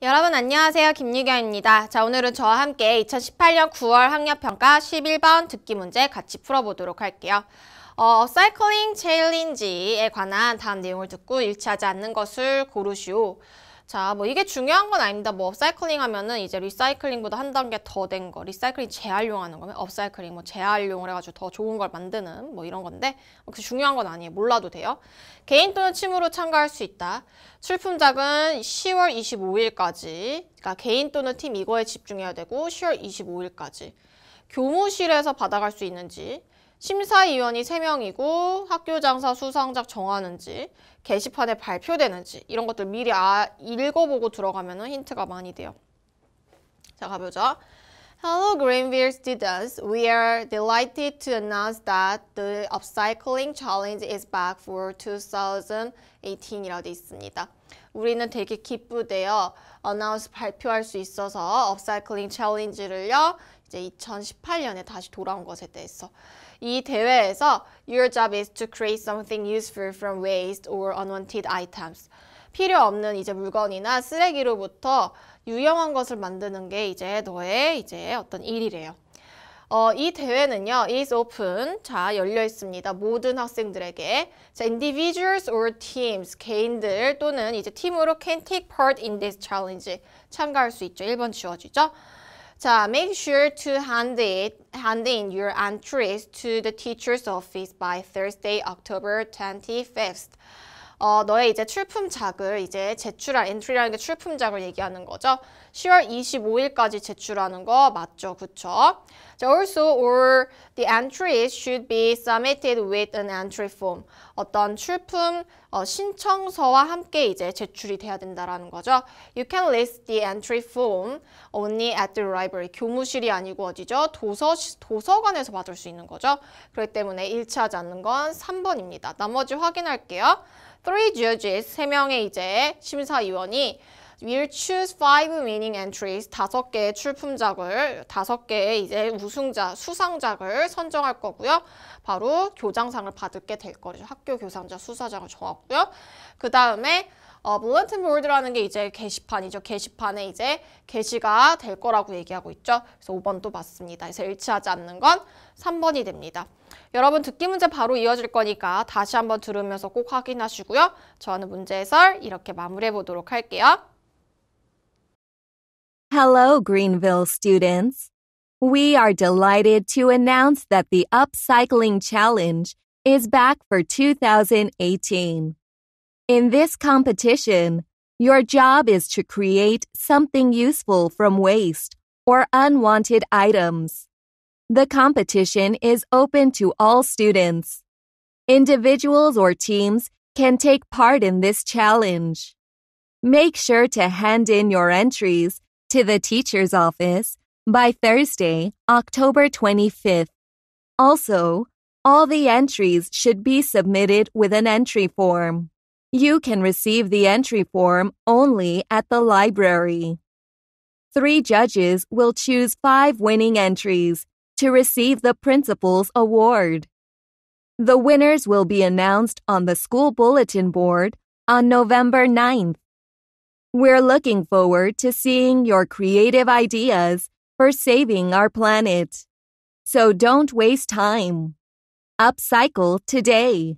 여러분 안녕하세요. 김유경입니다. 자, 오늘은 저와 함께 2018년 9월 학력평가 11번 듣기 문제 같이 풀어보도록 할게요. 어, 사이클링 챌린지에 관한 다음 내용을 듣고 일치하지 않는 것을 고르시오. 자, 뭐 이게 중요한 건 아닙니다. 뭐 업사이클링 하면은 이제 리사이클링보다 한 단계 더 된 거, 리사이클링 재활용하는 거면 업사이클링 뭐 재활용을 해가지고 더 좋은 걸 만드는 뭐 이런 건데 그 중요한 건 아니에요. 몰라도 돼요. 개인 또는 취으로 참가할 수 있다. 출품작은 10월 25일까지, 그러니까 개인 또는 팀 이거에 집중해야 되고 10월 25일까지 교무실에서 받아갈 수 있는지 심사위원이 세명이고 학교 장사 수상작 정하는지 게시판에 발표되는지 이런 것들 미리 아, 읽어보고 들어가면 힌트가 많이 돼요. 자 가보자. Hello Greenville students. We are delighted to announce that the upcycling challenge is back for 2018이라고 돼 있습니다. 우리는 되게 기쁘대요. announce 발표할 수 있어서 upcycling challenge를요. 이제 2018년에 다시 돌아온 것에 대해서 이 대회에서 Your job is to create something useful from waste or unwanted items. 필요 없는 이제 물건이나 쓰레기로부터 유용한 것을 만드는 게 이제 너의 이제 어떤 일이래요. 어, 이 대회는요, is open. 자, 열려 있습니다. 모든 학생들에게. 자, individuals or teams. 개인들 또는 이제 팀으로 can take part in this challenge. 참가할 수 있죠. 1번 지워지죠. 자, make sure to hand, it, hand in your entries to the teacher's office by Thursday, October 25th. 어, 너의 이제 출품작을 이제 제출할 엔트리라는 게 출품작을 얘기하는 거죠. 10월 25일까지 제출하는 거 맞죠? 그쵸? 자, also all the entries should be submitted with an entry form. 어떤 출품 어, 신청서와 함께 이제 제출이 돼야 된다라는 거죠. You can list the entry form only at the library. 교무실이 아니고 어디죠? 도서, 도서관에서 받을 수 있는 거죠. 그렇기 때문에 일치하지 않는 건 삼번입니다 나머지 확인할게요. three judges, 3명의 이제 심사위원이 We'll choose five winning entries. 다섯 개의 출품작을, 다섯 개의 이제 우승자, 수상작을 선정할 거고요. 바로 교장상을 받게 될 거죠. 학교 교상자, 수사장을 정했고요. 그 다음에 어, 몰란튼 볼드라는 게 이제 게시판이죠. 게시판에 이제 게시가 될 거라고 얘기하고 있죠. 그래서 5번도 맞습니다. 그래서 일치하지 않는 건 3번이 됩니다. 여러분 듣기 문제 바로 이어질 거니까 다시 한번 들으면서 꼭 확인하시고요. 저는 문제 해설 이렇게 마무리해 보도록 할게요. Hello, Greenville students. We are delighted to announce that the Upcycling Challenge is back for 2018. In this competition, your job is to create something useful from waste or unwanted items. The competition is open to all students. Individuals or teams can take part in this challenge. Make sure to hand in your entries to the teacher's office by Thursday, October 25th. Also, all the entries should be submitted with an entry form. You can receive the entry form only at the library. Three judges will choose five winning entries to receive the Principal's Award. The winners will be announced on the school bulletin board on November 9th. We're looking forward to seeing your creative ideas for saving our planet. So don't waste time. Upcycle today.